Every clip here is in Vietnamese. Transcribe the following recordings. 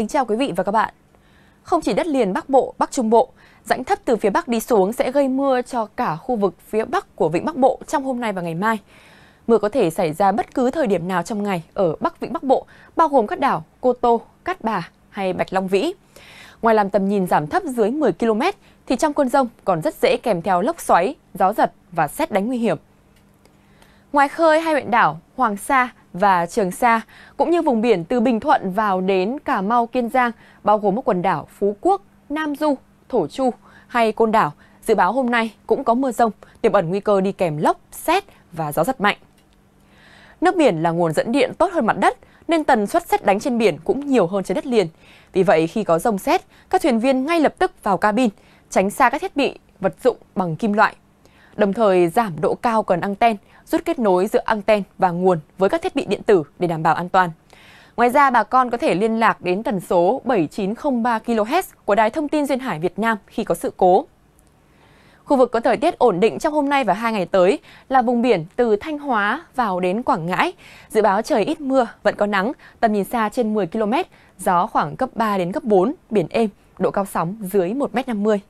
Kính chào quý vị và các bạn. Không chỉ đất liền Bắc Bộ, Bắc Trung Bộ, rãnh thấp từ phía Bắc đi xuống sẽ gây mưa cho cả khu vực phía Bắc của Vịnh Bắc Bộ trong hôm nay và ngày mai. Mưa có thể xảy ra bất cứ thời điểm nào trong ngày ở Bắc Vịnh Bắc Bộ, bao gồm các đảo Cô Tô, Cát Bà hay Bạch Long Vĩ. Ngoài làm tầm nhìn giảm thấp dưới 10 km thì trong cơn rông còn rất dễ kèm theo lốc xoáy, gió giật và xét đánh nguy hiểm. Ngoài khơi hai huyện đảo Hoàng Sa, và Trường Sa, cũng như vùng biển từ Bình Thuận vào đến Cà Mau, Kiên Giang, bao gồm các quần đảo Phú Quốc, Nam Du, Thổ Chu hay Côn Đảo. Dự báo hôm nay cũng có mưa rông, tiềm ẩn nguy cơ đi kèm lốc, xét và gió rất mạnh. Nước biển là nguồn dẫn điện tốt hơn mặt đất, nên tần suất xét đánh trên biển cũng nhiều hơn trên đất liền. Vì vậy, khi có rông xét, các thuyền viên ngay lập tức vào cabin, tránh xa các thiết bị, vật dụng bằng kim loại đồng thời giảm độ cao cần anten, rút kết nối giữa anten và nguồn với các thiết bị điện tử để đảm bảo an toàn. Ngoài ra, bà con có thể liên lạc đến tần số 7903 kHz của Đài Thông tin Duyên Hải Việt Nam khi có sự cố. Khu vực có thời tiết ổn định trong hôm nay và hai ngày tới là vùng biển từ Thanh Hóa vào đến Quảng Ngãi. Dự báo trời ít mưa, vẫn có nắng, tầm nhìn xa trên 10 km, gió khoảng cấp 3 đến cấp 4, biển êm, độ cao sóng dưới 1 m. 50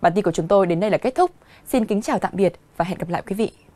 Bản tin của chúng tôi đến đây là kết thúc. Xin kính chào tạm biệt và hẹn gặp lại quý vị.